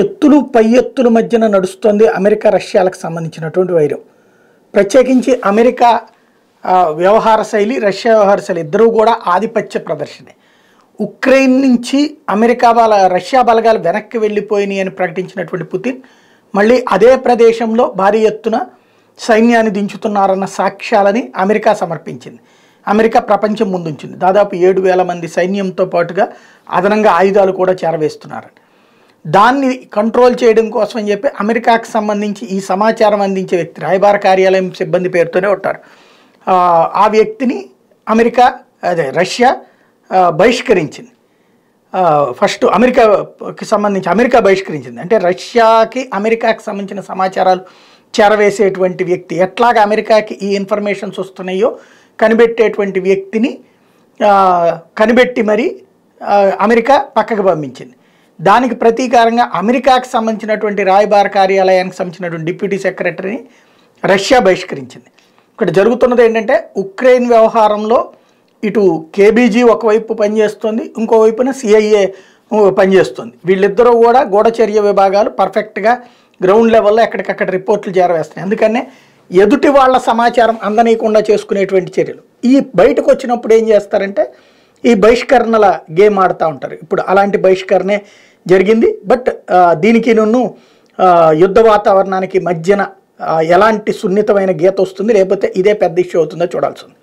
ఎత్తులు పై ఎత్తుల మధ్యన నడుస్తుంది అమెరికా రష్యాలకు సంబంధించినటువంటి వైరం ప్రత్యేకించి అమెరికా వ్యవహార శైలి రష్యా వ్యవహార శైలి ఇద్దరూ కూడా ఆధిపత్య ప్రదర్శనే ఉక్రెయిన్ నుంచి అమెరికా బల రష్యా బలగాలు వెనక్కి వెళ్ళిపోయినాయి అని ప్రకటించినటువంటి పుతిన్ మళ్ళీ అదే ప్రదేశంలో భారీ ఎత్తున సైన్యాన్ని దించుతున్నారన్న సాక్ష్యాలని అమెరికా సమర్పించింది అమెరికా ప్రపంచం ముందుంచింది దాదాపు ఏడు వేల మంది సైన్యంతో పాటుగా అదనంగా ఆయుధాలు కూడా చేరవేస్తున్నారని దాన్ని కంట్రోల్ చేయడం కోసం అని చెప్పి అమెరికాకు సంబంధించి ఈ సమాచారం అందించే వ్యక్తి రాయబార కార్యాలయం సిబ్బంది పేరుతోనే ఉంటారు ఆ వ్యక్తిని అమెరికా అదే రష్యా బహిష్కరించింది ఫస్ట్ అమెరికాకి సంబంధించి అమెరికా బహిష్కరించింది అంటే రష్యాకి అమెరికాకి సంబంధించిన సమాచారాలు చేరవేసేటువంటి వ్యక్తి ఎట్లాగ అమెరికాకి ఈ ఇన్ఫర్మేషన్స్ వస్తున్నాయో కనిపెట్టేటువంటి వ్యక్తిని కనిపెట్టి మరి అమెరికా పక్కకు పంపించింది దానికి ప్రతీకారంగా అమెరికాకి సంబంధించినటువంటి రాయబార కార్యాలయానికి సంబంధించినటువంటి డిప్యూటీ సెక్రటరీని రష్యా బహిష్కరించింది ఇక్కడ జరుగుతున్నది ఏంటంటే ఉక్రెయిన్ వ్యవహారంలో ఇటు కేబీజీ ఒకవైపు పనిచేస్తుంది ఇంకోవైపున సిఐఏ పనిచేస్తుంది వీళ్ళిద్దరూ కూడా గూఢచర్య విభాగాలు పర్ఫెక్ట్గా గ్రౌండ్ లెవెల్లో ఎక్కడికక్కడ రిపోర్ట్లు చేరవేస్తున్నాయి అందుకనే ఎదుటి వాళ్ళ సమాచారం అందనీయకుండా చేసుకునేటువంటి చర్యలు ఈ బయటకు వచ్చినప్పుడు ఏం చేస్తారంటే ఈ బహిష్కరణల గేమ్ ఆడుతూ ఉంటారు ఇప్పుడు అలాంటి బహిష్కరణే జరిగింది బట్ దీనికి నన్ను యుద్ధ వాతావరణానికి మధ్యన ఎలాంటి సున్నితమైన గీత వస్తుంది లేకపోతే ఇదే పెద్ద ఇష్యూ అవుతుందో చూడాల్సింది